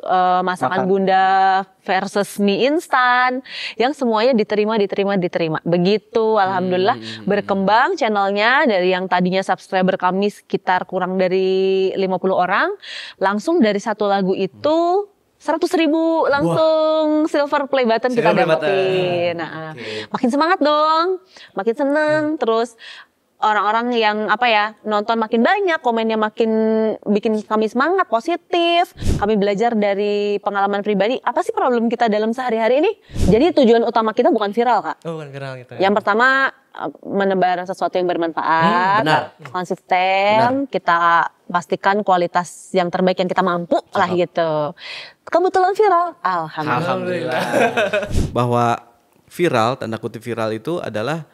uh, masakan Makan. bunda versus mie instan yang semuanya diterima diterima diterima begitu alhamdulillah hmm. berkembang channelnya dari yang tadinya subscriber kami sekitar kurang dari 50 orang langsung dari satu lagu itu seratus ribu langsung Wah. silver play button silver kita dapetin. Nah, okay. makin semangat dong, makin seneng. Hmm. Terus orang-orang yang apa ya nonton makin banyak, komennya makin bikin kami semangat, positif. Kami belajar dari pengalaman pribadi. Apa sih problem kita dalam sehari-hari ini? Jadi tujuan utama kita bukan viral kak. Oh, bukan viral gitu. Ya. Yang pertama eh, menebar sesuatu yang bermanfaat, hmm, benar. konsisten, benar. kita pastikan kualitas yang terbaik yang kita mampu Cukup. lah gitu. Kebetulan viral, alhamdulillah. alhamdulillah. Bahwa viral, tanda kutip viral itu adalah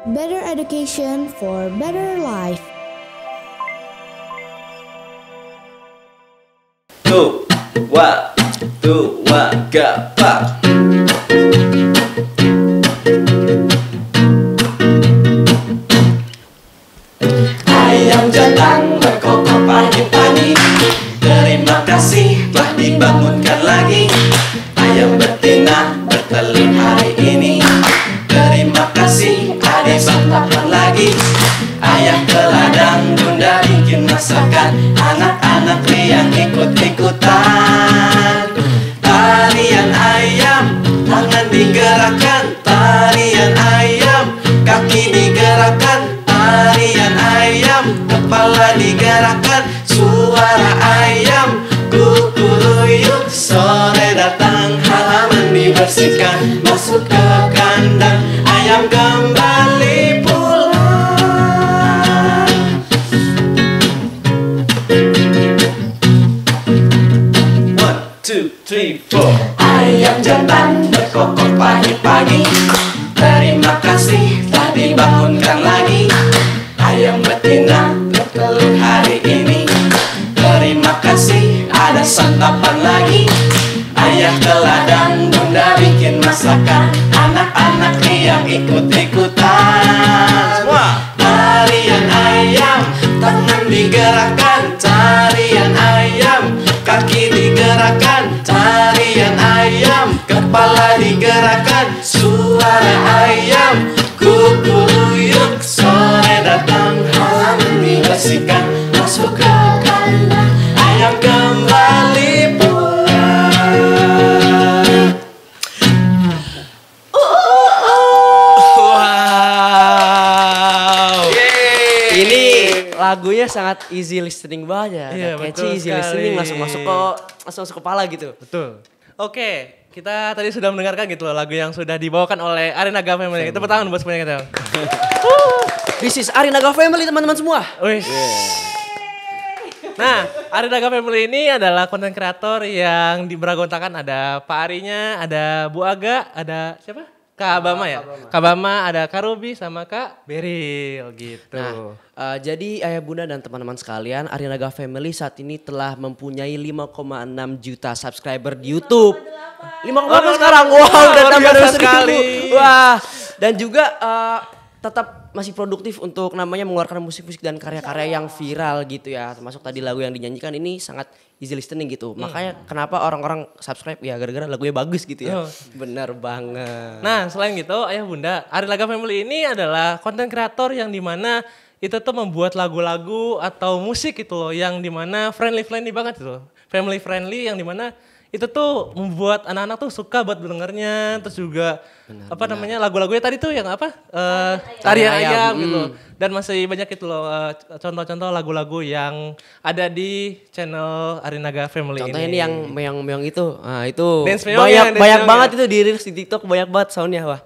Better education for better life. Two, one, two, one, gapak. Ayam jantan berkokok pagi-pagi. Terima kasih telah dibangunkan lagi. Ayam betina masuk ke kandang Ayam kembali pulang One, two, three, four Ayam jantan berkokok pagi-pagi Terima kasih telah dibangunkan lagi Ayam betina bertelur hari ini Terima kasih ada santapan lagi Ayah ke ladang rasakan anak-anak yang ikut-ikutan Semua Tarian ayam tangan digerakkan lagunya sangat easy listening banget ya. Iya, catchy, betul easy listening masuk masuk ke masuk masuk kepala gitu. Betul. Oke, kita tadi sudah mendengarkan gitu loh lagu yang sudah dibawakan oleh Arinaga Family. Tepuk tangan buat semuanya kita. This is Arinaga Family teman-teman semua. Wih. Nah, Arina Daga Family ini adalah konten kreator yang di ada Pak Arinya, ada Bu Aga, ada siapa? Kak Abama ya. Kak Abama ada Kak Ruby sama Kak Beril gitu. Nah, uh, jadi ayah eh, bunda dan teman-teman sekalian, Arinaga Family saat ini telah mempunyai 5,6 juta subscriber di YouTube. 5,8 sekarang. Wow, udah tambah dari sekali. Wah, dan juga uh, tetap masih produktif untuk namanya mengeluarkan musik-musik dan karya-karya yang viral gitu ya. Termasuk tadi lagu yang dinyanyikan ini sangat easy listening gitu. Hmm. Makanya kenapa orang-orang subscribe ya gara-gara lagunya bagus gitu ya. Oh. Bener banget. Nah selain gitu ayah bunda, Ari Laga Family ini adalah konten kreator yang dimana itu tuh membuat lagu-lagu atau musik gitu loh yang dimana friendly friendly banget gitu loh. Family friendly yang dimana itu tuh membuat anak-anak tuh suka buat dengernya terus juga benar, apa benar. namanya lagu-lagunya tadi tuh yang apa uh, eh, tarian ayam, ayam gitu. hmm. gitu dan masih banyak itu loh eh, contoh-contoh lagu-lagu yang ada di channel Arinaga Family contohnya ini. yang meong-meong itu nah, itu dance banyak meong, dance banyak meong, banget ya. itu di rilis di TikTok banyak banget soundnya wah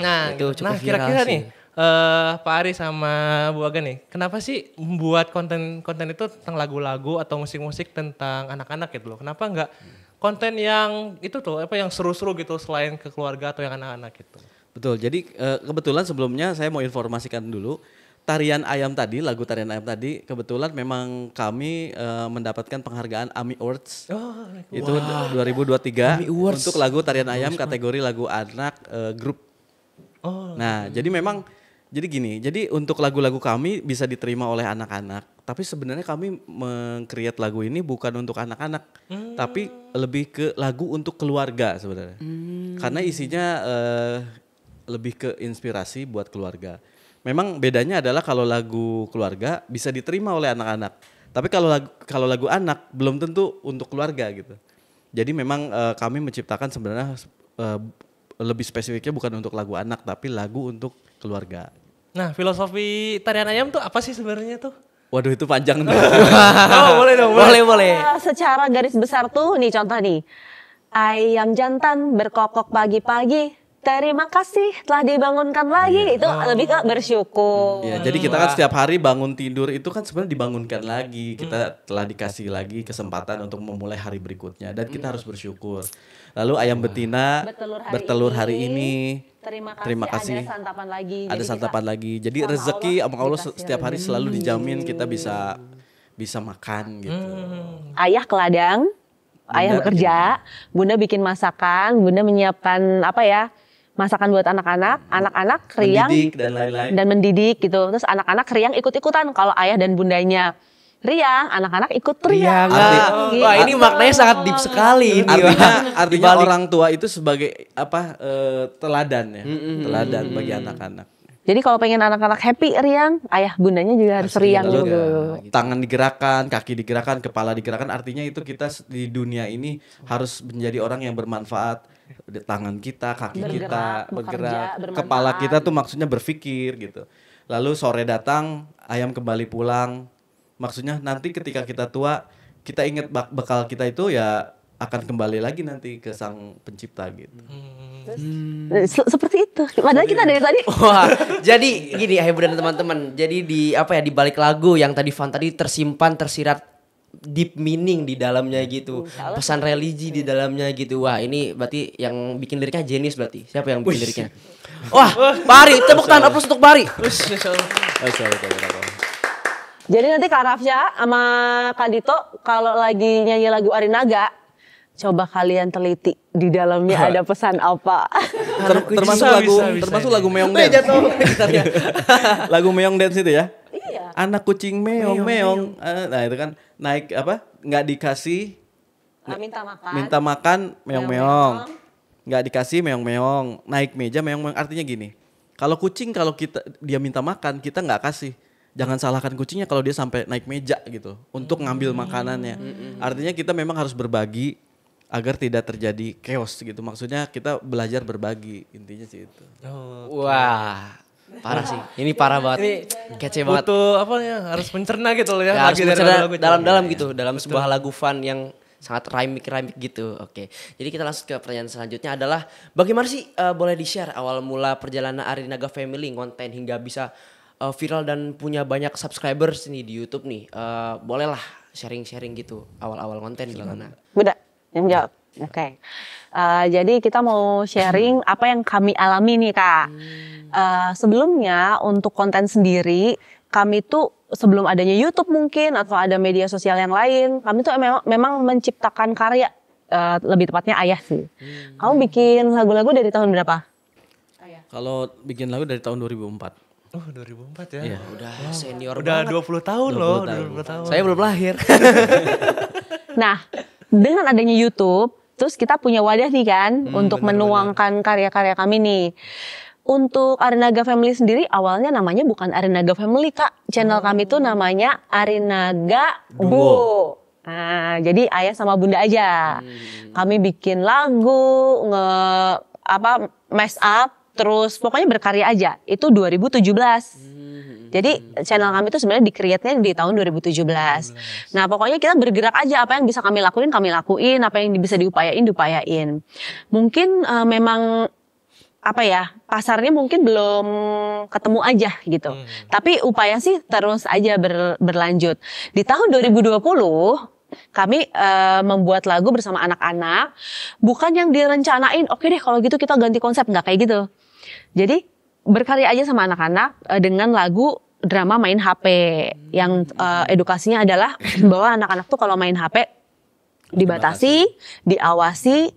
nah itu gitu. nah kira-kira nih uh, Pak Ari sama Bu Aga nih, kenapa sih membuat konten-konten itu tentang lagu-lagu atau musik-musik tentang anak-anak gitu loh? Kenapa nggak konten yang itu tuh apa yang seru-seru gitu selain ke keluarga atau yang anak-anak gitu. Betul. Jadi eh, kebetulan sebelumnya saya mau informasikan dulu tarian ayam tadi, lagu tarian ayam tadi kebetulan memang kami eh, mendapatkan penghargaan AMI Awards. Oh, itu wow. 2023 AMI Awards. untuk lagu tarian ayam kategori lagu anak eh, grup. Oh. Nah, iya. jadi memang jadi gini, jadi untuk lagu-lagu kami bisa diterima oleh anak-anak, tapi sebenarnya kami mengkreat lagu ini bukan untuk anak-anak, hmm. tapi lebih ke lagu untuk keluarga sebenarnya. Hmm. Karena isinya uh, lebih ke inspirasi buat keluarga. Memang bedanya adalah kalau lagu keluarga bisa diterima oleh anak-anak, tapi kalau lagu, kalau lagu anak belum tentu untuk keluarga gitu. Jadi memang uh, kami menciptakan sebenarnya uh, lebih spesifiknya bukan untuk lagu anak, tapi lagu untuk keluarga Nah, filosofi tarian ayam tuh apa sih sebenarnya tuh? Waduh itu panjang tuh. oh, boleh dong, boleh, eh, boleh. boleh. Uh, secara garis besar tuh nih contoh nih. Ayam jantan berkokok pagi-pagi terima kasih telah dibangunkan lagi iya. itu oh. lebih ke bersyukur. Ya, jadi kita kan setiap hari bangun tidur itu kan sebenarnya dibangunkan lagi. Kita hmm. telah dikasih lagi kesempatan untuk memulai hari berikutnya dan kita hmm. harus bersyukur. Lalu ayam betina bertelur hari, bertelur hari ini, ini terima kasih, terima kasih. ada santapan lagi. Ada santapan lagi. Jadi sama rezeki sama Allah setiap hari selalu dijamin kita bisa bisa makan gitu. Hmm. Ayah ke ladang, ayah bekerja, Bunda bikin masakan, Bunda menyiapkan apa ya? masakan buat anak-anak, hmm. anak-anak riang mendidik dan lain-lain dan mendidik gitu. Terus anak-anak riang ikut-ikutan kalau ayah dan bundanya riang, anak-anak ikut riang. riang. Arti, oh, gitu. Wah, ini maknanya sangat deep sekali ini. Artinya, artinya orang tua itu sebagai apa uh, teladan ya, mm -hmm. teladan hmm, bagi hmm. anak-anak. Jadi kalau pengen anak-anak happy riang, ayah bundanya juga harus Asli, riang juga. Tangan digerakkan, kaki digerakkan, kepala digerakkan. Artinya itu kita di dunia ini harus menjadi orang yang bermanfaat, tangan kita, kaki bergerak, kita bergerak, bekerja, kepala kita tuh maksudnya berpikir gitu. Lalu sore datang, ayam kembali pulang. Maksudnya nanti ketika kita tua, kita ingat bak bekal kita itu ya akan kembali lagi nanti ke sang pencipta gitu. Hmm. Terus, eh, Seperti itu. Padahal kita dari tadi. Wah, jadi gini ayah dan teman-teman. Jadi di apa ya di balik lagu yang tadi Fan tadi tersimpan tersirat deep meaning di dalamnya gitu hmm, pesan religi di hmm. dalamnya gitu wah ini berarti yang bikin liriknya jenis berarti siapa yang bikin Uish. liriknya wah Bari tepuk tangan aplaus untuk Bari jadi nanti Kak Rafsya sama Kak Dito kalau lagi nyanyi lagu Arinaga coba kalian teliti di dalamnya ada pesan apa Ter termasuk lagu termasuk lagu Meong Dance lagu Meong Dance itu ya Iya. anak kucing meong meong, meong. meong. Eh, nah itu kan naik apa nggak dikasih ah, minta makan minta makan meong meong, meong. nggak dikasih meong meong naik meja meong meong artinya gini kalau kucing kalau kita dia minta makan kita nggak kasih jangan salahkan kucingnya kalau dia sampai naik meja gitu untuk hmm. ngambil makanannya. Hmm, hmm, artinya kita memang harus berbagi agar tidak terjadi chaos gitu. Maksudnya kita belajar berbagi intinya sih itu. Oh, okay. Wah, Parah sih. Ini parah banget. Ini kece banget. Butuh apa ya? Harus mencerna gitu loh ya. ya harus mencerna dalam-dalam gitu. Iya, dalam Betul. sebuah lagu fun yang sangat rhymic-rhymic gitu. Oke. Jadi kita langsung ke pertanyaan selanjutnya adalah bagaimana sih uh, boleh di-share awal mula perjalanan Arinaga Family konten hingga bisa uh, viral dan punya banyak subscribers nih di YouTube nih. Uh, bolehlah sharing-sharing gitu awal-awal konten gimana? Udah, yang jawab. Oke. Okay. Uh, jadi kita mau sharing apa yang kami alami nih, Kak. Hmm Uh, sebelumnya untuk konten sendiri kami itu sebelum adanya YouTube mungkin atau ada media sosial yang lain, kami tuh memang memang menciptakan karya uh, lebih tepatnya ayah sih. Hmm. Kamu bikin lagu-lagu dari tahun berapa? Kalau bikin lagu dari tahun 2004. Oh 2004 ya? ya. Udah wow. senior Udah banget. 20 tahun 20 loh, tahun. 20 tahun. Saya belum lahir. nah, dengan adanya YouTube, terus kita punya wadah nih kan hmm, untuk bener, menuangkan karya-karya kami nih untuk Arinaga Family sendiri awalnya namanya bukan Arinaga Family kak. Channel hmm. kami tuh namanya Arinaga Duo. Bu. Nah, jadi ayah sama bunda aja. Hmm. Kami bikin lagu, nge apa mess up, terus pokoknya berkarya aja. Itu 2017. Hmm. Jadi channel kami itu sebenarnya dikreatnya di tahun 2017. Hmm. Nah pokoknya kita bergerak aja apa yang bisa kami lakuin kami lakuin, apa yang bisa diupayain diupayain. Mungkin uh, memang apa ya pasarnya mungkin belum ketemu aja gitu. Hmm. Tapi upaya sih terus aja ber, berlanjut. Di tahun 2020 kami e, membuat lagu bersama anak-anak bukan yang direncanain. Oke okay deh kalau gitu kita ganti konsep nggak kayak gitu. Jadi berkarya aja sama anak-anak e, dengan lagu drama main HP yang e, edukasinya adalah bahwa anak-anak tuh kalau main HP dibatasi, diawasi,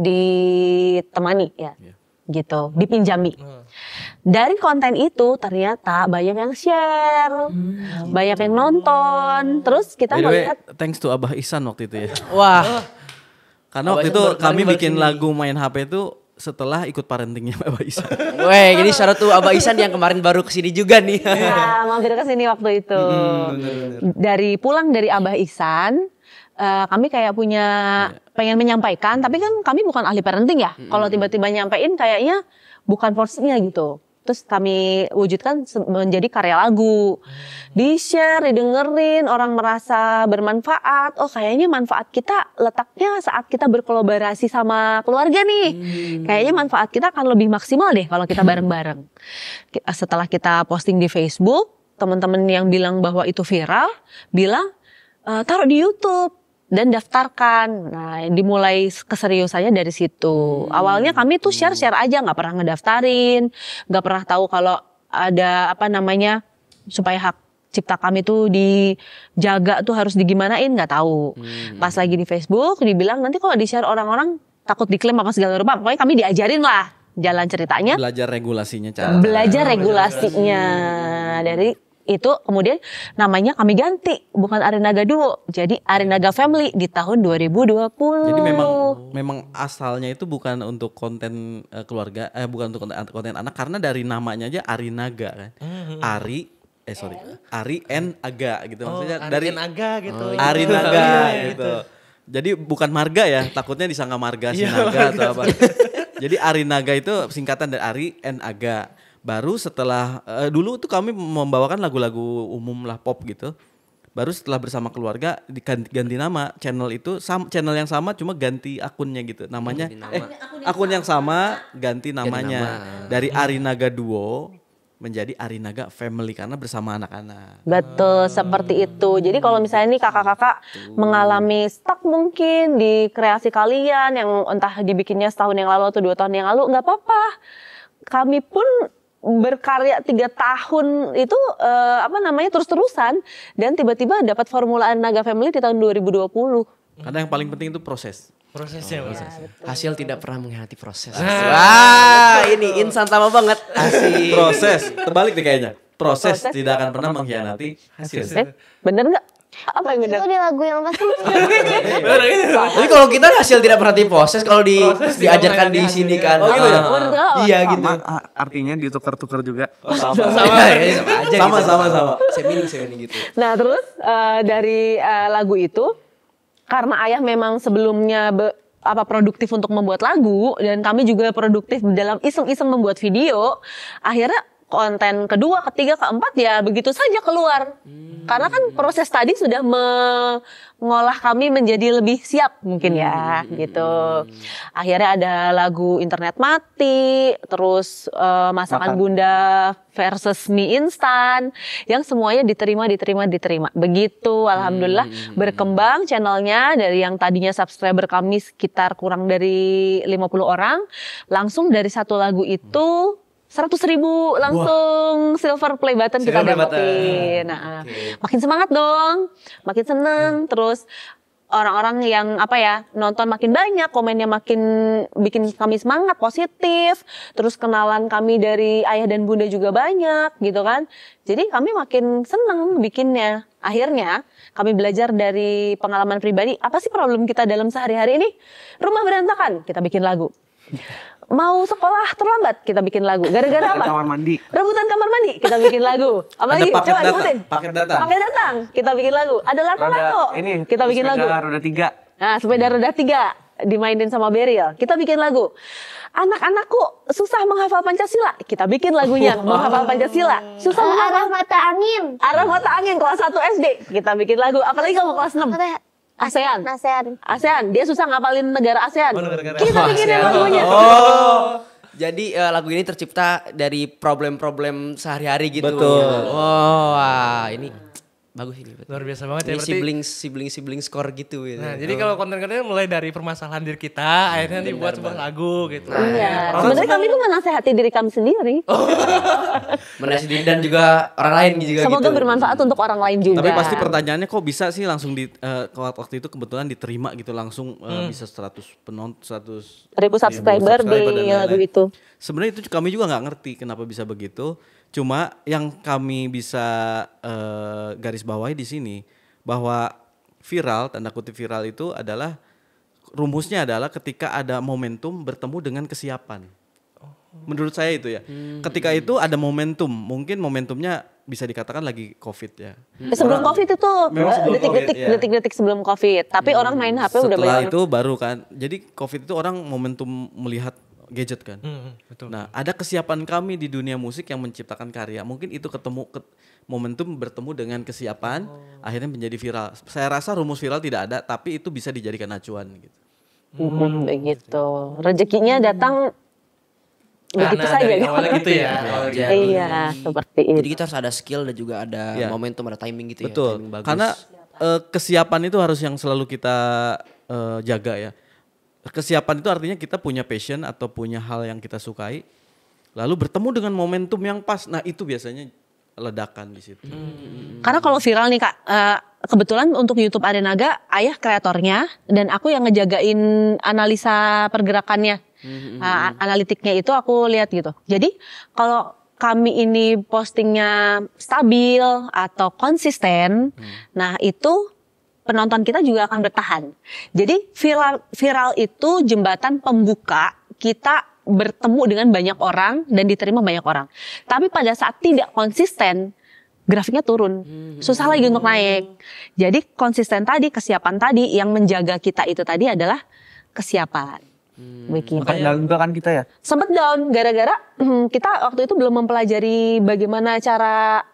ditemani ya. Yeah gitu dipinjami dari konten itu ternyata banyak yang share hmm. banyak yang nonton terus kita By melihat way, thanks to Abah Isan waktu itu ya wah karena Abah waktu itu kami bikin sini. lagu main HP itu setelah ikut parentingnya Abah Isan. Weh, jadi syarat tuh Abah Isan yang kemarin baru kesini juga nih. ya mampir kesini waktu itu. Hmm, bener, bener. Dari pulang dari Abah Isan, uh, kami kayak punya yeah pengen menyampaikan, tapi kan kami bukan ahli parenting ya. Mm-hmm. Kalau tiba-tiba nyampein kayaknya bukan porsinya gitu. Terus kami wujudkan menjadi karya lagu. Mm. Di-share, didengerin, orang merasa bermanfaat. Oh kayaknya manfaat kita letaknya saat kita berkolaborasi sama keluarga nih. hmm Kayaknya manfaat kita akan lebih maksimal deh kalau kita bareng-bareng. Setelah kita posting di Facebook, teman-teman yang bilang bahwa itu viral, bilang, eh, taruh di Youtube dan daftarkan. Nah, dimulai keseriusannya dari situ. Hmm. Awalnya kami tuh share-share aja, nggak pernah ngedaftarin, nggak pernah tahu kalau ada apa namanya supaya hak cipta kami tuh dijaga tuh harus digimanain nggak tahu. Hmm. Pas lagi di Facebook dibilang nanti kalau di share orang-orang takut diklaim apa segala rupa. Pokoknya kami diajarin lah jalan ceritanya. Belajar regulasinya cara. Belajar regulasinya dari itu kemudian namanya kami ganti bukan Arenaga Duo jadi Arenaga Family di tahun 2020. Jadi memang memang asalnya itu bukan untuk konten uh, keluarga eh bukan untuk konten, konten anak karena dari namanya aja Arinaga kan. Mm-hmm. Ari eh sorry Ari N Aga gitu oh, maksudnya oh, dari Aga gitu. Oh, iya. Ari Naga iya, iya, gitu. gitu. Jadi bukan marga ya, takutnya disangka marga sinaga atau apa. Jadi Arinaga itu singkatan dari Ari N Aga baru setelah uh, dulu tuh kami membawakan lagu-lagu umum lah pop gitu baru setelah bersama keluarga diganti ganti nama channel itu sam, channel yang sama cuma ganti akunnya gitu namanya nama. eh akun yang sama ganti namanya ganti nama. dari Arinaga Duo menjadi Arinaga Family karena bersama anak-anak. Betul, hmm. seperti itu. Jadi kalau misalnya nih kakak-kakak mengalami stuck mungkin di kreasi kalian yang entah dibikinnya setahun yang lalu atau dua tahun yang lalu, nggak apa-apa. Kami pun berkarya tiga tahun itu uh, apa namanya terus-terusan dan tiba-tiba dapat formulaan Naga Family di tahun 2020. Karena yang paling penting itu proses. Prosesnya, oh, proses. Ya, betul. Hasil tidak pernah mengkhianati proses. Ah, Wah, betul. ini insan sama banget. Asik. proses, terbalik nih kayaknya. Proses, proses tidak akan pernah mengkhianati hasil. Eh, bener nggak? apa yang benar? Itu di lagu yang pasti. Jadi kalau kita hasil tidak pernah diproses kalau di diajarkan di sini kan. Oh, gitu ya? Ah, iya gitu. Ah, artinya ditukar-tukar juga. Oh, sama sama sama iya, iya, gitu. sama. sama saya ini gitu. Nah terus eh, dari eh, lagu itu karena ayah memang sebelumnya apa produktif untuk membuat lagu dan kami juga produktif dalam iseng-iseng membuat video akhirnya konten kedua, ketiga, keempat ya begitu saja keluar. Hmm. Karena kan proses tadi sudah mengolah kami menjadi lebih siap mungkin ya hmm. gitu. Akhirnya ada lagu internet mati, terus uh, masakan Makan. bunda versus mie instan yang semuanya diterima, diterima, diterima. Begitu alhamdulillah hmm. berkembang channelnya dari yang tadinya subscriber kami sekitar kurang dari 50 orang, langsung dari satu lagu itu seratus ribu langsung Wah. silver play button silver kita dapetin. Button. Nah, okay. makin semangat dong, makin seneng. Hmm. Terus orang-orang yang apa ya nonton makin banyak, komennya makin bikin kami semangat, positif. Terus kenalan kami dari ayah dan bunda juga banyak, gitu kan. Jadi kami makin seneng bikinnya. Akhirnya kami belajar dari pengalaman pribadi. Apa sih problem kita dalam sehari-hari ini? Rumah berantakan, kita bikin lagu mau sekolah terlambat kita bikin lagu. Gara-gara apa? Kamar mandi. Rebutan kamar mandi kita bikin lagu. Apalagi paket coba ikutin. Paket datang. Paket datang kita bikin lagu. Ada lato-lato. Ini kita bikin lagu. Roda tiga. Nah, sepeda roda tiga dimainin sama Beril. Kita bikin lagu. Anak-anakku susah menghafal Pancasila. Kita bikin lagunya oh, menghafal Pancasila. Susah oh, arah mata angin. Arah mata angin kelas satu SD. Kita bikin lagu. Apalagi kamu kelas enam. ASEAN. ASEAN. ASEAN. Dia susah ngapalin negara ASEAN. Oh, negara -negara. Oh. lagunya. Oh. Jadi uh, lagu ini tercipta dari problem-problem sehari-hari gitu. Betul. Oh, wow, ini Bagus ini. Betul. Luar biasa banget ini ya berarti. Sibling sibling sibling score gitu gitu. Nah, jadi kalau konten-kontennya mulai dari permasalahan diri kita hmm, akhirnya dibuat sebuah lagu gitu. Nah, iya. Ya. Sebenarnya kami tuh menasehati diri kami sendiri. Oh. menasehati diri dan juga orang lain juga gitu. Semoga gitu. bermanfaat untuk orang lain juga. Tapi pasti pertanyaannya kok bisa sih langsung di uh, waktu itu kebetulan diterima gitu langsung uh, hmm. bisa 100 penonton 100 ribu subscriber, ya, subscriber di lagu itu. Sebenarnya itu kami juga nggak ngerti kenapa bisa begitu Cuma yang kami bisa uh, garis bawahi di sini bahwa viral tanda kutip viral itu adalah rumusnya adalah ketika ada momentum bertemu dengan kesiapan. Menurut saya itu ya. Hmm. Ketika itu ada momentum, mungkin momentumnya bisa dikatakan lagi covid ya. Eh, sebelum orang, covid itu detik-detik ya. detik-detik sebelum covid, tapi hmm. orang main HP Setelah udah banyak. Setelah itu baru kan. Jadi covid itu orang momentum melihat gadget kan. Mm, betul. Nah, ada kesiapan kami di dunia musik yang menciptakan karya. Mungkin itu ketemu ke, momentum bertemu dengan kesiapan oh. akhirnya menjadi viral. Saya rasa rumus viral tidak ada, tapi itu bisa dijadikan acuan gitu. Hmm, hmm begitu. Rezekinya datang begitu nah, saja gitu. Awalnya gitu ya. ya. Iya, seperti itu. Jadi kita harus ada skill dan juga ada ya. momentum, ada timing gitu Betul. ya. Betul. Karena uh, kesiapan itu harus yang selalu kita uh, jaga ya Kesiapan itu artinya kita punya passion atau punya hal yang kita sukai, lalu bertemu dengan momentum yang pas. Nah itu biasanya ledakan di situ. Hmm. Karena kalau viral nih kak, eh, kebetulan untuk YouTube Arenaga ayah kreatornya dan aku yang ngejagain analisa pergerakannya, hmm. Ah, analitiknya itu aku lihat gitu. Jadi kalau kami ini postingnya stabil atau konsisten, hmm. nah itu penonton kita juga akan bertahan. Jadi viral viral itu jembatan pembuka kita bertemu dengan banyak orang dan diterima banyak orang. Tapi pada saat tidak konsisten, grafiknya turun. Hmm. Susah lagi untuk naik. Jadi konsisten tadi, kesiapan tadi yang menjaga kita itu tadi adalah kesiapan. Hmm, Makan juga kan kita ya? Sempet down gara-gara kita waktu itu belum mempelajari bagaimana cara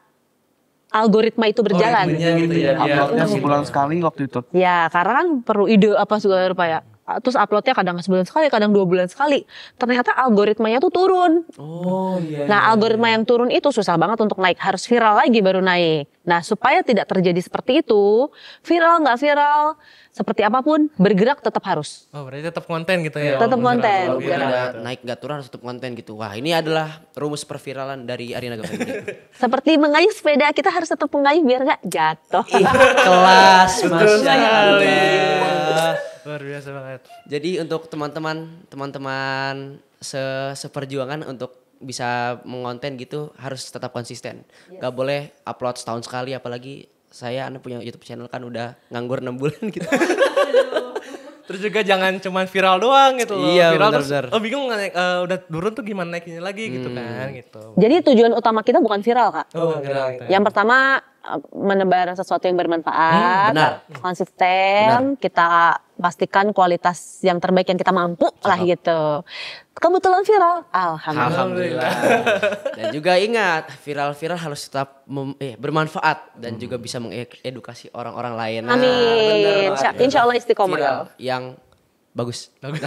algoritma itu berjalan. Algoritmanya gitu ya. Iya, uploadnya gitu. sebulan sekali waktu itu. Ya, karena kan perlu ide apa segala rupa ya. Terus uploadnya kadang sebulan sekali, kadang dua bulan sekali. Ternyata algoritmanya tuh turun. Oh iya. Nah iya, algoritma iya. yang turun itu susah banget untuk naik, harus viral lagi baru naik. Nah supaya tidak terjadi seperti itu, viral nggak viral, seperti apapun bergerak tetap harus. Oh berarti tetap konten gitu ya? Iya, tetap oh, konten. Biar iya. ada naik gak turun harus tetap konten gitu. Wah ini adalah rumus perviralan dari Arina Gavin. seperti mengayuh sepeda kita harus tetap mengayuh biar gak jatuh. Iya, kelas masya Allah. Luar biasa banget. Jadi untuk teman-teman teman-teman se seperjuangan untuk bisa mengonten gitu harus tetap konsisten. Yes. Gak boleh upload setahun sekali apalagi saya anak punya YouTube channel kan udah nganggur enam bulan gitu. terus juga jangan cuman viral doang gitu loh. Iya, viral bener, terus, bener. oh bingung uh, udah turun tuh gimana naikinnya lagi gitu hmm. gitu kan gitu. Jadi tujuan utama kita bukan viral kak. Oh, bukan viral. Gitu. Yang pertama eh, menebar sesuatu yang bermanfaat, hmm, konsisten, benar. kita pastikan kualitas yang terbaik yang kita mampu Cukup. lah gitu. Kebetulan viral, alhamdulillah. alhamdulillah. dan juga ingat, viral-viral harus tetap mem, eh, bermanfaat dan hmm. juga bisa mengedukasi orang-orang lain. Amin. Nah, Insya Allah istiqomah. yang bagus. Bagus.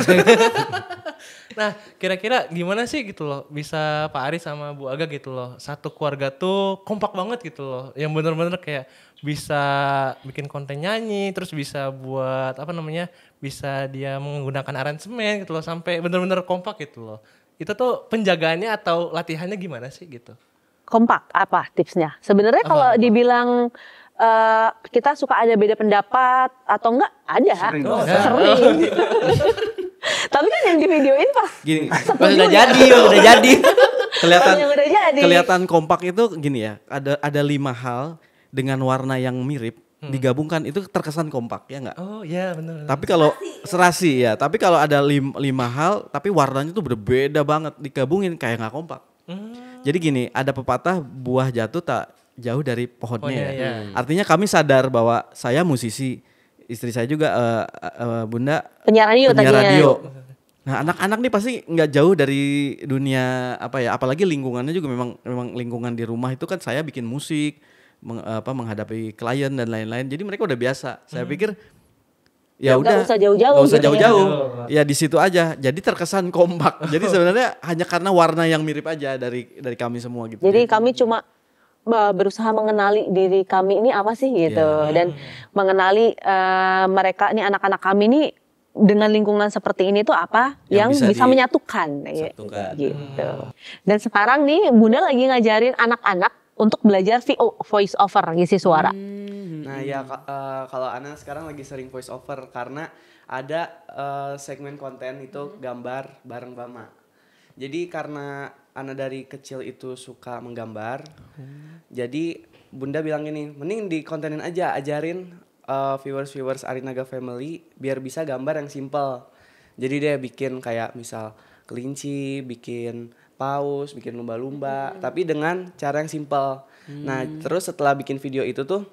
nah, kira-kira gimana sih gitu loh bisa Pak Ari sama Bu Aga gitu loh satu keluarga tuh kompak banget gitu loh. Yang bener-bener kayak bisa bikin konten nyanyi, terus bisa buat apa namanya? bisa dia menggunakan aransemen gitu loh sampai bener-bener kompak gitu loh. Itu tuh penjagaannya atau latihannya gimana sih gitu? Kompak apa tipsnya? Sebenarnya kalau gitu? dibilang uh, kita suka ada beda pendapat atau enggak ada sering, oh, sering. tapi kan yang di videoin pas gini pas udah jadi udah jadi kelihatan udah jadi. kelihatan kompak itu gini ya ada ada lima hal dengan warna yang mirip hmm. digabungkan itu terkesan kompak ya nggak? Oh iya benar. Tapi kalau ya? serasi ya, tapi kalau ada lim, lima hal tapi warnanya tuh berbeda banget digabungin kayak nggak kompak. Hmm. Jadi gini, ada pepatah buah jatuh tak jauh dari pohonnya. pohonnya ya. iya. Hmm. Artinya kami sadar bahwa saya musisi, istri saya juga uh, uh, bunda penyiar radio. Penyiar ya. radio. Nah anak-anak nih pasti nggak jauh dari dunia apa ya, apalagi lingkungannya juga memang memang lingkungan di rumah itu kan saya bikin musik, meng, apa menghadapi klien dan lain-lain. Jadi mereka udah biasa. Saya hmm. pikir ya udah usah jauh-jauh gak usah gitu ya. jauh-jauh iya, iya, iya. ya di situ aja jadi terkesan kompak jadi sebenarnya hanya karena warna yang mirip aja dari dari kami semua gitu jadi kami cuma berusaha mengenali diri kami ini apa sih gitu yeah. dan mengenali uh, mereka nih anak-anak kami ini dengan lingkungan seperti ini tuh apa yang, yang bisa, bisa di... menyatukan ya, Satukan. gitu. Hmm. Dan sekarang nih Bunda lagi ngajarin anak-anak untuk belajar VO voice over ngisi suara. Hmm. Nah, ya uh, kalau Ana sekarang lagi sering voice over karena ada uh, segmen konten itu hmm. gambar bareng Bama. Jadi karena Ana dari kecil itu suka menggambar. Hmm. Jadi Bunda bilang gini, mending di kontenin aja, ajarin uh, eh, viewers-viewers Arinaga Family biar bisa gambar yang simple. Jadi dia bikin kayak misal kelinci, bikin paus, bikin lumba-lumba, hmm. tapi dengan cara yang simple. Nah, hmm. Nah, terus setelah bikin video itu tuh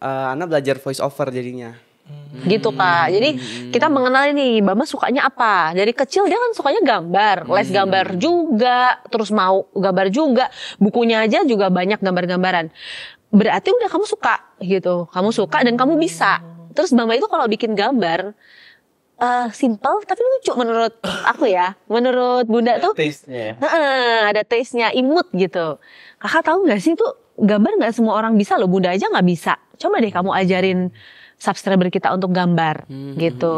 uh, Ana belajar voice over jadinya. Hmm. gitu kak jadi hmm. kita mengenal ini mama sukanya apa dari kecil dia kan sukanya gambar les hmm. gambar juga terus mau gambar juga bukunya aja juga banyak gambar-gambaran berarti udah kamu suka gitu kamu suka dan kamu bisa hmm. terus mama itu kalau bikin gambar uh, simple tapi lucu menurut aku ya menurut bunda tuh taste-nya uh, ada taste-nya imut gitu kakak tahu nggak sih tuh gambar nggak semua orang bisa loh bunda aja nggak bisa coba deh kamu ajarin subscriber kita untuk gambar hmm. gitu.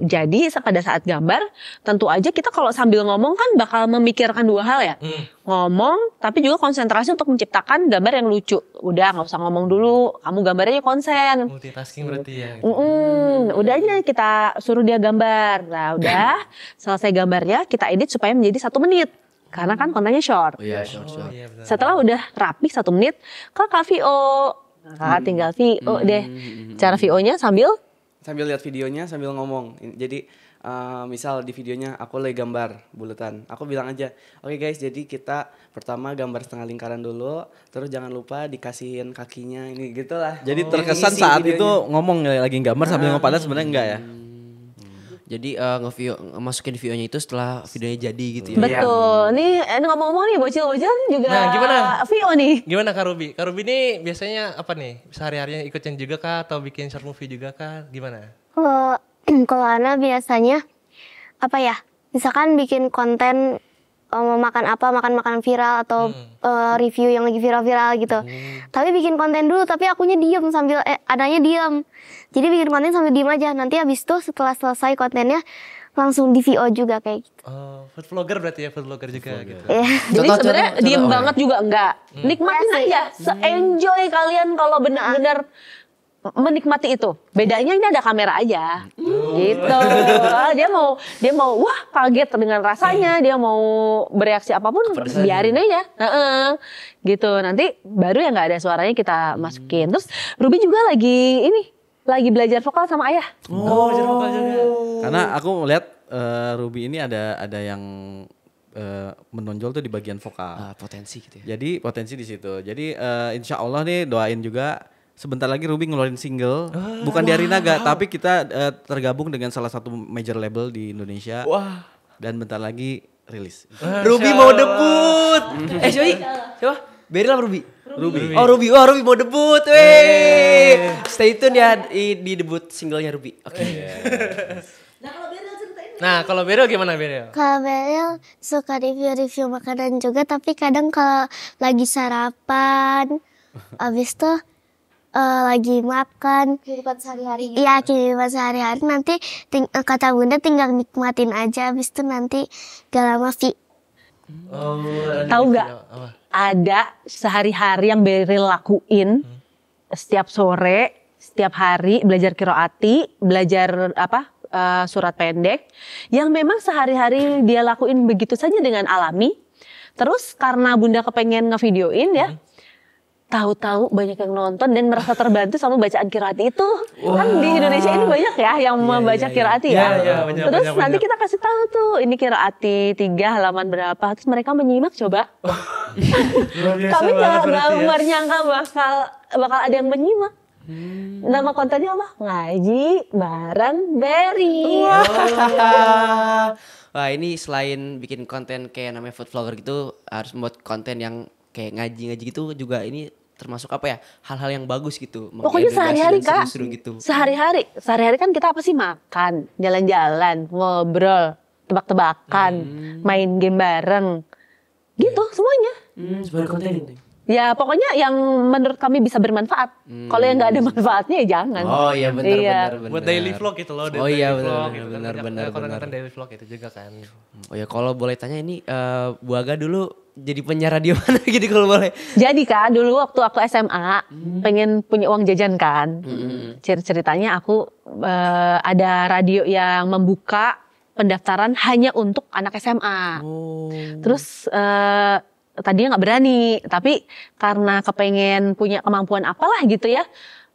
Jadi pada saat gambar tentu aja kita kalau sambil ngomong kan bakal memikirkan dua hal ya. Hmm. Ngomong tapi juga konsentrasi untuk menciptakan gambar yang lucu. Udah nggak usah ngomong dulu, kamu gambarnya konsen. Multitasking berarti ya. Gitu. Mm Hmm. Udah aja kita suruh dia gambar. Nah udah selesai gambarnya kita edit supaya menjadi satu menit karena kan kontennya short. Oh, iya, short, short. Oh, iya, Setelah udah rapi satu menit, ke Kak Nah, hmm. tinggal VO hmm, hmm. deh. Hmm, hmm, Cara VO-nya sambil sambil lihat videonya sambil ngomong. Jadi uh, misal di videonya aku lagi gambar bulatan, aku bilang aja, oke okay guys, jadi kita pertama gambar setengah lingkaran dulu, terus jangan lupa dikasihin kakinya ini gitulah. Jadi oh, terkesan saat videonya. itu ngomong lagi gambar sambil ah. padahal sebenarnya enggak ya? Hmm. Jadi uh, nge-view masukin view-nya itu setelah videonya jadi gitu ya. Betul. Ya. Nih eh, ngomong-ngomong nih bocil-bocil kan juga nah, gimana? view nih. Gimana Kak Ruby? Kak Ruby nih biasanya apa nih? Sehari-harinya ikutin juga kah atau bikin short movie juga kah? Gimana? Kalau kalau Ana biasanya apa ya? Misalkan bikin konten Eh, mau makan apa makan makanan viral atau hmm. uh, review yang lagi viral-viral gitu hmm. tapi bikin konten dulu tapi akunya diem sambil eh, adanya diem jadi bikin konten sambil diem aja nanti habis itu setelah selesai kontennya langsung di VO juga kayak gitu. Oh, food vlogger berarti ya food vlogger juga vlogger. gitu. Yeah. Jadi sebenarnya diem contoh, ya? banget juga enggak. Hmm. Nikmatin iya. aja, se-enjoy kalian kalau benar-benar hmm menikmati itu. Bedanya ini ada kamera aja. Mm. Gitu. gitu. Ah, dia mau dia mau wah kaget dengan rasanya, dia mau bereaksi apapun Kepedesan. biarin aja. Heeh. Gitu. Nanti baru yang nggak ada suaranya kita masukin. Terus Ruby juga lagi ini lagi belajar vokal sama ayah. Oh, oh. belajar vokal juga. Karena aku melihat uh, eh, Ruby ini ada ada yang eh, menonjol tuh di bagian vokal. Uh, potensi gitu ya. Jadi potensi di situ. Jadi uh, insya Allah nih doain juga sebentar lagi Ruby ngeluarin single ah, bukan wow. di Naga, tapi kita uh, tergabung dengan salah satu major label di Indonesia wah dan bentar lagi rilis ah, Ruby mau debut eh siapa Coba. Berilah lah Ruby? Ruby. Ruby. Oh Ruby, wah oh, Ruby mau debut, weh. Stay tune ya di, di debut singlenya Ruby. Oke. Okay. Yeah. nah kalau Beryl ceritain. Nah kalau Beril gimana Beril? Kalau Beril suka review-review makanan juga, tapi kadang kalau lagi sarapan, abis tuh uh, lagi makan kehidupan sehari-hari gitu. Iya kehidupan sehari-hari nanti ting eh, kata bunda tinggal nikmatin aja habis itu nanti gak lama Vi oh, tahu iya, nggak iya, iya. ada sehari-hari yang beri lakuin hmm. setiap sore setiap hari belajar kiroati belajar apa uh, surat pendek yang memang sehari-hari dia lakuin begitu saja dengan alami terus karena bunda kepengen ngevideoin ya hmm tahu-tahu banyak yang nonton dan merasa terbantu sama bacaan kirati itu wow. kan di Indonesia ini banyak ya yang yeah, membaca yeah, iya. kiraati yeah. ya yeah, yeah, terus banyak, nanti banyak. kita kasih tahu tuh ini kirati tiga halaman berapa terus mereka menyimak coba kami nggak ya. nggak menyangka bakal bakal ada yang menyimak Hmm. Nama kontennya apa? Ngaji bareng Berry. Wah. Wow. Wah ini selain bikin konten kayak namanya food vlogger gitu harus membuat konten yang kayak ngaji-ngaji gitu juga ini termasuk apa ya hal-hal yang bagus gitu pokoknya sehari-hari kak seru gitu. sehari-hari sehari-hari kan kita apa sih makan jalan-jalan ngobrol tebak-tebakan hmm. main game bareng gitu yeah. semuanya hmm, sebagai konten gitu. Ya pokoknya yang menurut kami bisa bermanfaat. Hmm. Kalau yang nggak ada manfaatnya ya jangan. Oh iya benar iya. benar. Buat daily vlog gitu loh. Oh iya benar gitu. benar kan benar benar. konten daily vlog itu juga kan. Oh ya kalau boleh tanya ini uh, eh, buaga dulu jadi penyiar radio mana gitu kalau boleh. Jadi kak dulu waktu aku SMA hmm. pengen punya uang jajan kan. Hmm. Ceritanya aku uh, ada radio yang membuka pendaftaran hanya untuk anak SMA. Oh. Terus uh, tadinya nggak berani, tapi karena kepengen punya kemampuan apalah gitu ya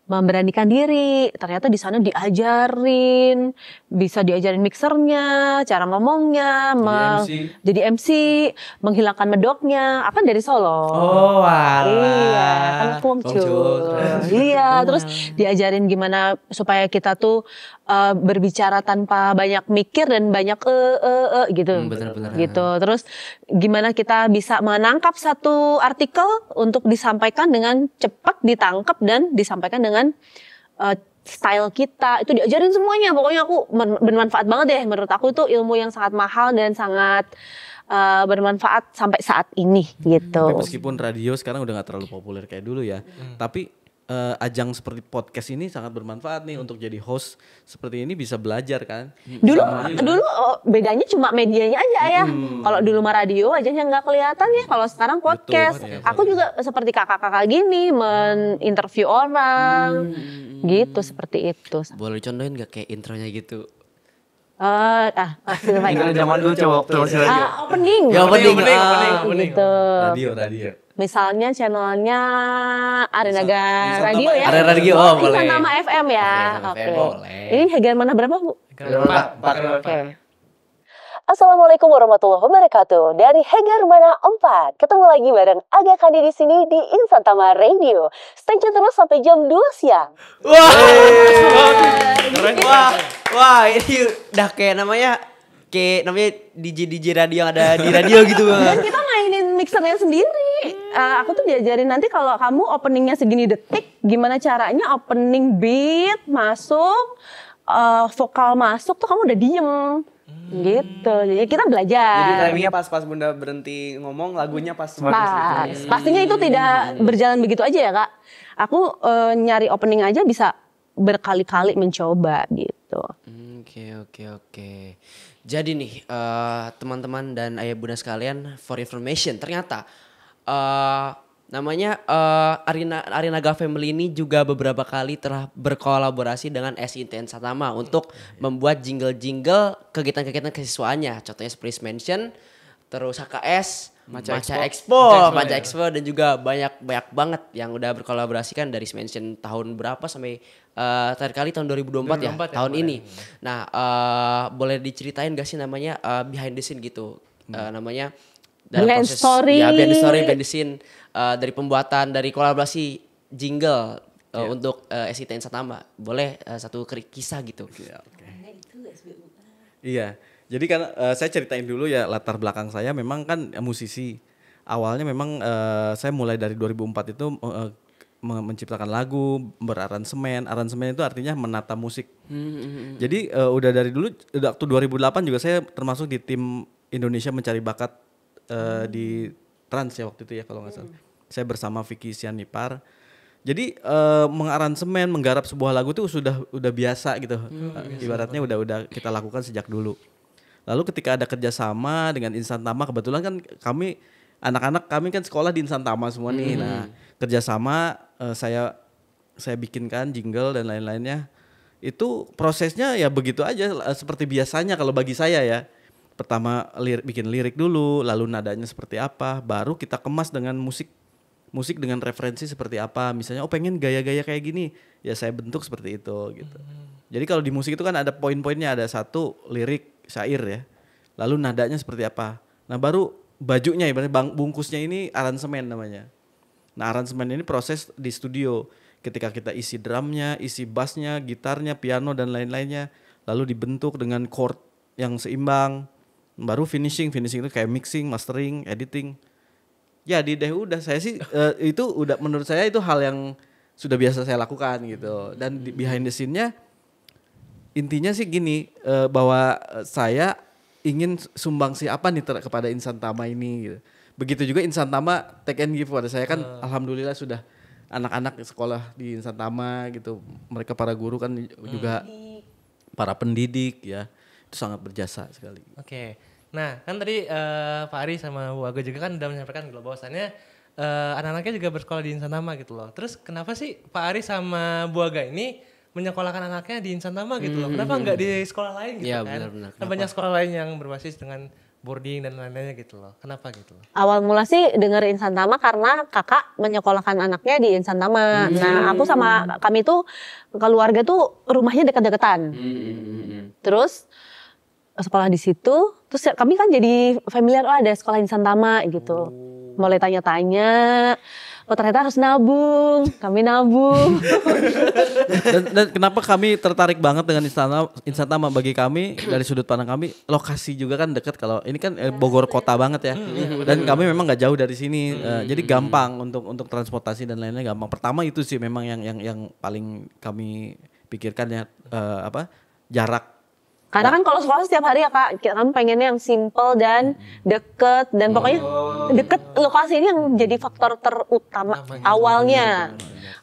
memberanikan diri ternyata di sana diajarin bisa diajarin mixernya cara ngomongnya jadi, meng- MC. jadi MC menghilangkan medoknya akan dari Solo oh wala. iya kan kumcu. iya terus iya. diajarin gimana supaya kita tuh uh, berbicara tanpa banyak mikir dan banyak eh uh, uh, uh, gitu hmm, bener, bener. gitu terus gimana kita bisa menangkap satu artikel untuk disampaikan dengan cepat ditangkap dan disampaikan dengan dengan uh, style kita itu diajarin semuanya pokoknya aku bermanfaat banget deh menurut aku itu ilmu yang sangat mahal dan sangat uh, bermanfaat sampai saat ini gitu. Tapi meskipun radio sekarang udah nggak terlalu populer kayak dulu ya, hmm. tapi uh, ajang seperti podcast ini sangat bermanfaat nih hmm. untuk jadi host seperti ini bisa belajar kan. Hmm. Dulu Sama dulu oh, bedanya cuma medianya aja ya. Hmm. Kalau dulu mah radio aja yang nggak kelihatan ya. Kalau sekarang podcast. Betul, podcast. Iya, Aku iya. juga seperti kakak-kakak gini meninterview orang. Hmm. Gitu seperti itu. Boleh contohin nggak kayak intronya gitu? Uh, ah, ah, ah, ah, dulu coba ah, ah, ah, Ah, opening. ah, opening, opening, ah, ah, ah, ah, ah, radio. Misalnya channelnya Arena Radio ya. Arena Radio, oh, boleh. nama FM ya. Oke. Okay. Ini harga mana berapa, Bu? Empat. Oke. Assalamualaikum warahmatullahi wabarakatuh. Dari Hegar Mana 4. Ketemu lagi bareng Aga Kandi di sini di Insantama Radio. Stay tune terus sampai jam 2 siang. Wah. Keren. Wah. Wah, ini udah kayak namanya kayak namanya DJ DJ radio yang ada di radio gitu bang. Dan kita main mixernya sendiri. Uh, aku tuh diajarin nanti kalau kamu openingnya segini detik, gimana caranya opening beat masuk, uh, vokal masuk tuh kamu udah diem. Hmm. gitu jadi kita belajar jadi timingnya pas pas bunda berhenti ngomong lagunya pas pas, pas. Hmm. pastinya itu tidak berjalan begitu aja ya kak aku uh, nyari opening aja bisa berkali-kali mencoba gitu gitu. Hmm, oke oke oke. Jadi nih teman eh, teman-teman dan ayah bunda sekalian for information ternyata uh, namanya uh, Arina Arinaga Family ini juga beberapa kali telah berkolaborasi dengan SITN Satama untuk iya, iya. membuat jingle-jingle kegiatan-kegiatan kesiswaannya. Contohnya Space Mansion, terus HKS, Maca, Maca Expo, Maca Expo, Maca iya. Expo ya. dan juga banyak banyak banget yang udah berkolaborasi kan dari mention tahun berapa sampai uh, terakhir kali tahun 2024, 2024 ya, ya tahun ini. Ya. Nah, uh, boleh diceritain gak sih namanya uh, behind the scene gitu. Hmm. Uh, namanya dalam behind proses story. ya behind the story, behind the scene uh, dari pembuatan dari kolaborasi jingle uh, yeah. untuk uh, SITN Satama. Boleh uh, satu kisah gitu. Okay, okay. Nah, iya. Jadi kan uh, saya ceritain dulu ya latar belakang saya memang kan eh, musisi. Awalnya memang uh, saya mulai dari 2004 itu uh, menciptakan lagu, beraransemen. Aransemen itu artinya menata musik. Hmm, hmm, hmm, Jadi uh, udah dari dulu waktu 2008 juga saya termasuk di tim Indonesia mencari bakat uh, di Trans ya waktu itu ya kalau nggak salah. Saya bersama Vicky Sianipar. Jadi uh, mengaransemen, menggarap sebuah lagu itu sudah udah biasa gitu. uh, ibaratnya udah udah kita lakukan sejak dulu. Lalu ketika ada kerjasama dengan Insan Tama, kebetulan kan kami anak-anak kami kan sekolah di Insan Tama semua nih. Hmm. Nah kerjasama uh, saya saya bikinkan jingle dan lain-lainnya. Itu prosesnya ya begitu aja seperti biasanya kalau bagi saya ya. Pertama lirik, bikin lirik dulu, lalu nadanya seperti apa, baru kita kemas dengan musik musik dengan referensi seperti apa misalnya oh pengen gaya-gaya kayak gini ya saya bentuk seperti itu gitu mm-hmm. jadi kalau di musik itu kan ada poin-poinnya ada satu lirik syair ya. Lalu nadanya seperti apa? Nah baru bajunya ibaratnya bang, bungkusnya ini aransemen namanya. Nah aransemen ini proses di studio ketika kita isi drumnya, isi bassnya, gitarnya, piano dan lain-lainnya. Lalu dibentuk dengan chord yang seimbang. Baru finishing, finishing itu kayak mixing, mastering, editing. Ya di deh udah saya sih uh, itu udah menurut saya itu hal yang sudah biasa saya lakukan gitu. Dan di behind the scene-nya intinya sih gini uh, bahwa eh, saya ingin sumbangsi apa nih ter- kepada insan tama ini gitu. Begitu juga insan tama take and give pada saya kan uh. alhamdulillah sudah anak-anak sekolah di insan tama gitu. Mereka para guru kan hmm. juga para pendidik ya. Itu sangat berjasa sekali. Oke. Okay. Nah, kan tadi uh, Pak Ari sama Bu Aga juga kan sudah menyampaikan kalau bahwasannya uh, anak-anaknya juga bersekolah di Insan Tama gitu loh. Terus kenapa sih Pak Ari sama Bu Aga ini menyekolahkan anaknya di Insantama gitu loh. Hmm, Kenapa hmm, nggak hmm, di sekolah lain gitu ya, kan? Benar, benar. Kenapa? banyak sekolah lain yang berbasis dengan boarding dan lain-lainnya gitu loh. Kenapa gitu Awal mula sih denger Insantama karena kakak menyekolahkan anaknya di Insantama. Hmm. Nah aku sama kami tuh keluarga tuh rumahnya dekat-dekatan. Hmm. Terus sekolah di situ, terus ya kami kan jadi familiar oh ada sekolah Insan Insantama gitu. Hmm. Mulai tanya-tanya oh ternyata harus nabung kami nabung dan, dan kenapa kami tertarik banget dengan Istana Instantama bagi kami dari sudut pandang kami lokasi juga kan dekat kalau ini kan eh, Bogor kota banget ya hmm, iya, dan kami memang nggak jauh dari sini uh, jadi hmm, gampang untuk untuk transportasi dan lainnya gampang pertama itu sih memang yang yang yang paling kami pikirkan ya uh, apa jarak karena kan kalau sekolah setiap hari ya kak, kita kan pengennya yang simple dan hmm. deket dan iya. pokoknya deket lokasi ini yang jadi faktor terutama awalnya.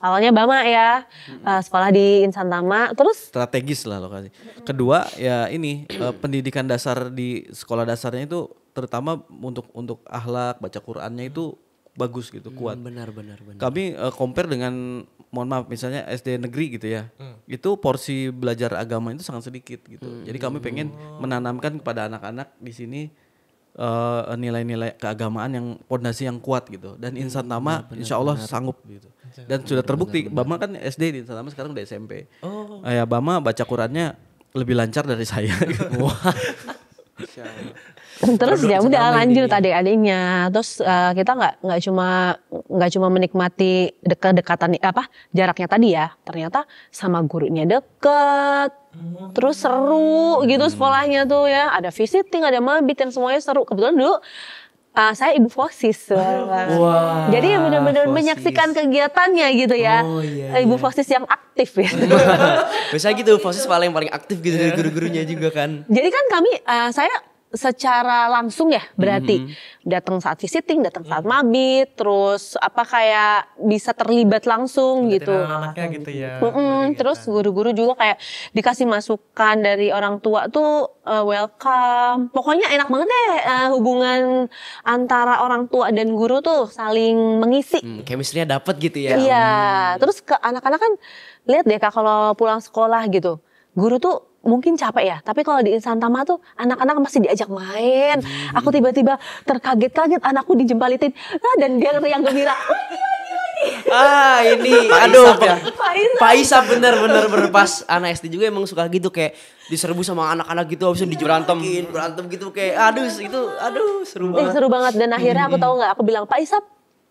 Awalnya Bama ya, hmm. eh, sekolah di Insan Tama, terus strategis lah lokasi. Kedua ya ini eh, pendidikan dasar di sekolah dasarnya itu terutama untuk untuk ahlak baca Qurannya itu bagus gitu hmm, kuat. Benar benar benar. Kami eh, compare dengan mohon maaf misalnya SD negeri gitu ya hmm. itu porsi belajar agama itu sangat sedikit gitu hmm. jadi kami pengen oh. menanamkan kepada anak-anak di sini eh, nilai-nilai uh, keagamaan yang pondasi yang kuat gitu dan hmm. insan nama benar, insya Allah benar. sanggup gitu dan benar, sudah terbukti benar, Bama kan SD di Insan nama sekarang udah SMP oh. Eh, ya Bama baca Qurannya lebih lancar dari saya gitu. terus ya udah lanjut adik-adiknya terus uh, kita nggak nggak cuma nggak cuma menikmati dekat-dekatan apa jaraknya tadi ya ternyata sama gurunya deket terus seru gitu hmm. sekolahnya tuh ya ada visiting ada mabit dan semuanya seru kebetulan dulu uh, saya ibu fosis. Wow. Jadi benar-benar menyaksikan kegiatannya gitu ya. Oh, iya, eh, ibu iya. fosis yang aktif ya. Biasanya gitu fosis paling paling aktif gitu yeah. guru-gurunya juga kan. Jadi kan kami uh, saya secara langsung ya berarti mm-hmm. datang saat visiting, datang saat mabit, terus apa kayak bisa terlibat langsung Berarti gitu. Anaknya gitu ya. Mm-hmm. Terus guru-guru juga kayak dikasih masukan dari orang tua tuh uh, welcome. Pokoknya enak banget deh uh, hubungan antara orang tua dan guru tuh saling mengisi. Hmm, chemistry-nya dapet gitu ya. Iya. Hmm. Terus ke anak-anak kan lihat deh Kak kalau pulang sekolah gitu. Guru tuh mungkin capek ya, tapi kalau di Insan Tama tuh anak-anak masih diajak main. Hmm. Aku tiba-tiba terkaget-kaget anakku dijempalitin. Nah, dan dia yang gembira. Oh, iya, iya, iya. ah ini aduh Paisa bener bener bener berpas anak SD juga emang suka gitu kayak diserbu sama anak-anak gitu habis itu berantem berantem gitu kayak aduh itu aduh seru eh, banget eh, seru banget dan akhirnya aku hmm. tahu nggak aku bilang Pak Isap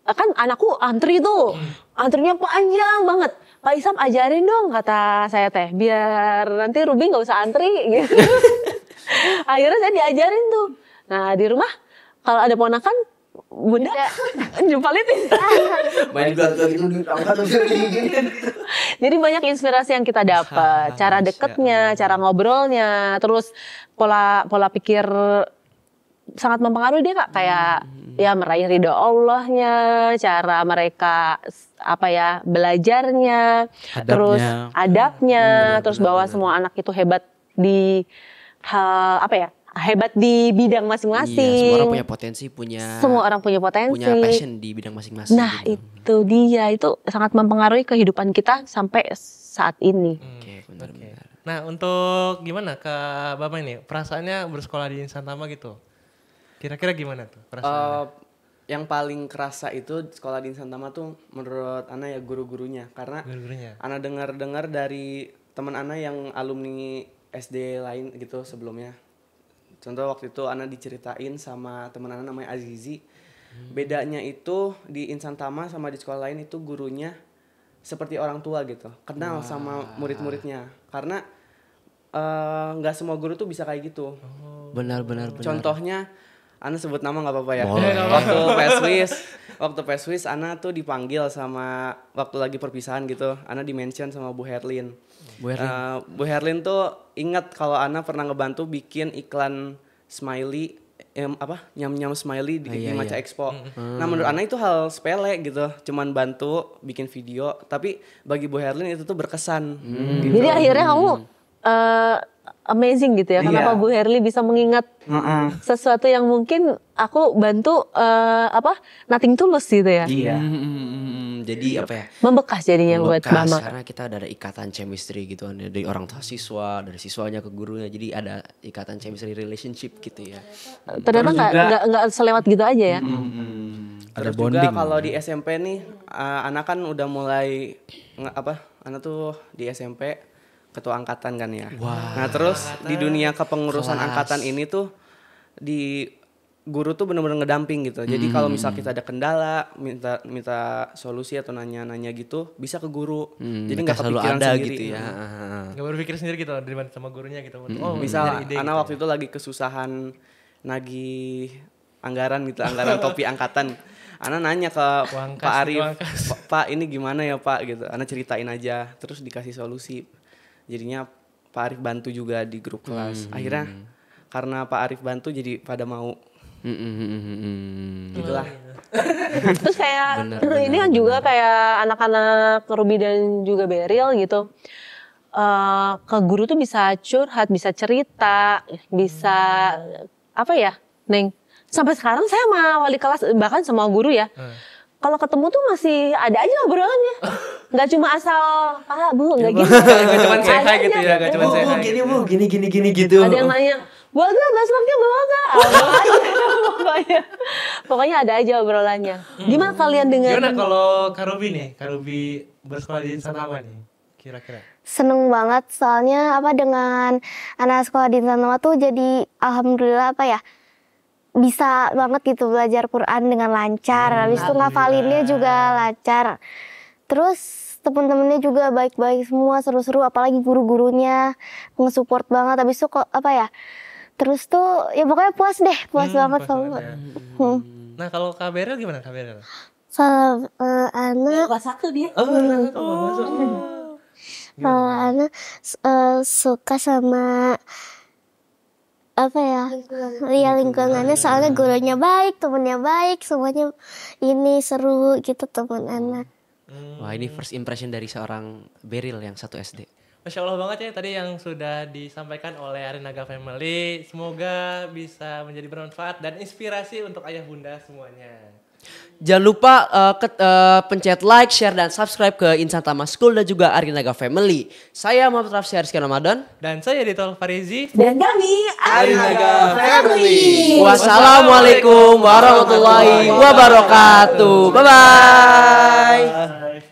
kan anakku antri tuh hmm. antrinya panjang banget Pak Isam ajarin dong kata saya teh biar nanti Ruby nggak usah antri gitu. Akhirnya saya diajarin tuh. Nah di rumah kalau ada ponakan bunda jempalitin main itu jadi banyak inspirasi yang kita dapat cara deketnya cara ngobrolnya terus pola pola pikir sangat mempengaruhi dia kak kayak hmm. ya meraih ridho Allahnya cara mereka apa ya belajarnya, adabnya. terus adabnya, hmm, benar, terus bahwa semua anak itu hebat di hal apa ya hebat di bidang masing-masing. Iya, semua orang punya potensi, punya semua orang punya potensi, punya passion di bidang masing-masing. Nah gitu. itu dia itu sangat mempengaruhi kehidupan kita sampai saat ini. Hmm, Oke, okay, benar-benar. Nah untuk gimana ke bapak ini perasaannya bersekolah di Insan Tama gitu? Kira-kira gimana tuh perasaannya? Uh, yang paling kerasa itu sekolah di Insan Tama tuh menurut Ana ya guru-gurunya karena guru-gurunya. Ana dengar-dengar dari teman Ana yang alumni SD lain gitu sebelumnya. Contoh waktu itu Ana diceritain sama teman Ana namanya Azizi. Hmm. Bedanya itu di Insan Tama sama di sekolah lain itu gurunya seperti orang tua gitu. Kenal Wah. sama murid-muridnya. Karena eh, nggak uh, semua guru tuh bisa kayak gitu. Benar-benar. Oh. Contohnya benar Ana sebut nama nggak apa-apa ya. Boleh. Waktu PS Swiss, waktu PS Swiss Ana tuh dipanggil sama waktu lagi perpisahan gitu. Ana dimention sama Bu Herlin. Bu Herlin. Uh, Bu Herlin tuh ingat kalau Ana pernah ngebantu bikin iklan smiley eh, apa nyam-nyam smiley di, ah, iya, di Maca iya. Expo. Hmm. Nah, menurut Ana itu hal sepele gitu, cuman bantu bikin video, tapi bagi Bu Herlin itu tuh berkesan. Hmm. Gitu. Jadi akhirnya kamu hmm. uh, amazing gitu ya. Kenapa iya. Bu Herli bisa mengingat mm -hmm. sesuatu yang mungkin aku bantu uh, apa nothing tulus gitu ya. Iya. Yeah. Mm jadi apa ya? Membekas jadinya membekas, buat Mama. Karena kita ada ikatan chemistry gitu dari orang tua siswa, dari siswanya ke gurunya. Jadi ada ikatan chemistry relationship gitu ya. Ternyata nggak nggak selewat gitu aja ya. -hmm. Ada Terus bonding. Juga kalau di SMP nih uh, anak kan udah mulai apa? Anak tuh di SMP ketua angkatan kan ya. Wow. Nah terus angkatan. di dunia kepengurusan Kelas. angkatan ini tuh di guru tuh bener-bener ngedamping gitu. Jadi hmm. kalau misal kita ada kendala, minta minta solusi atau nanya-nanya gitu, bisa ke guru. Hmm, Jadi nggak kepikiran ada sendiri. gitu ya. Hmm. Nggak berpikir sendiri gitu dari sama gurunya gitu. Hmm. Oh, bisa, ide gitu. waktu itu lagi kesusahan nagih anggaran gitu, anggaran topi angkatan. Ana nanya ke Wangkas, Pak gitu, Arif, Pak ini gimana ya Pak gitu. Ana ceritain aja, terus dikasih solusi jadinya Pak Arif bantu juga di grup hmm. kelas akhirnya karena Pak Arif bantu jadi pada mau Mm, mm, gitulah terus kayak bener, ini kan bener. juga kayak anak-anak Ruby dan juga Beril gitu uh, ke guru tuh bisa curhat bisa cerita bisa hmm. apa ya neng sampai sekarang saya sama wali kelas bahkan sama guru ya hmm kalau ketemu tuh masih ada aja obrolannya. Nggak cuma asal pak ah, bu, nggak gitu. Nggak cuma sehat gitu ya, nggak cuma Bu, Gini gitu bu, ya. gini gini gini gitu. Ada yang nanya, bawa gak basloknya bawa gak? Ah, pokoknya, pokoknya ada aja obrolannya. Hmm. Gimana kalian dengan? Gimana kalau Karubi nih, Karubi bersekolah di insan apa nih? Kira-kira? seneng banget soalnya apa dengan anak sekolah di Tanama tuh jadi alhamdulillah apa ya bisa banget gitu belajar Quran dengan lancar. Hmm, Habis itu ngafalinnya juga lancar. Terus temen-temennya juga baik-baik semua, seru-seru. Apalagi guru-gurunya ngesupport banget. Habis itu kok apa ya? Terus tuh ya pokoknya puas deh, puas hmm, banget sama. Ya. Hmm. Nah kalau Kak Beryl gimana Kak Beryl? Kalau uh, eh, anak... Kelas satu dia. Oh, hmm. oh. Kalau anak uh, eh, suka sama apa ya lingkungan. ya lingkungannya soalnya iya. gurunya baik temennya baik semuanya ini seru gitu teman anak hmm. wah ini first impression dari seorang Beril yang satu SD Masya Allah banget ya tadi yang sudah disampaikan oleh Arinaga Family. Semoga bisa menjadi bermanfaat dan inspirasi untuk ayah bunda semuanya. Jangan lupa uh, ke, uh, pencet like, share, dan subscribe ke Insan Tama School dan juga Arinaga Family. Saya Muhammad Rafsi Ramadan. Dan saya Dito Farizi. Dan kami Arinaga Family. Wassalamualaikum warahmatullahi wabarakatuh. Bye-bye.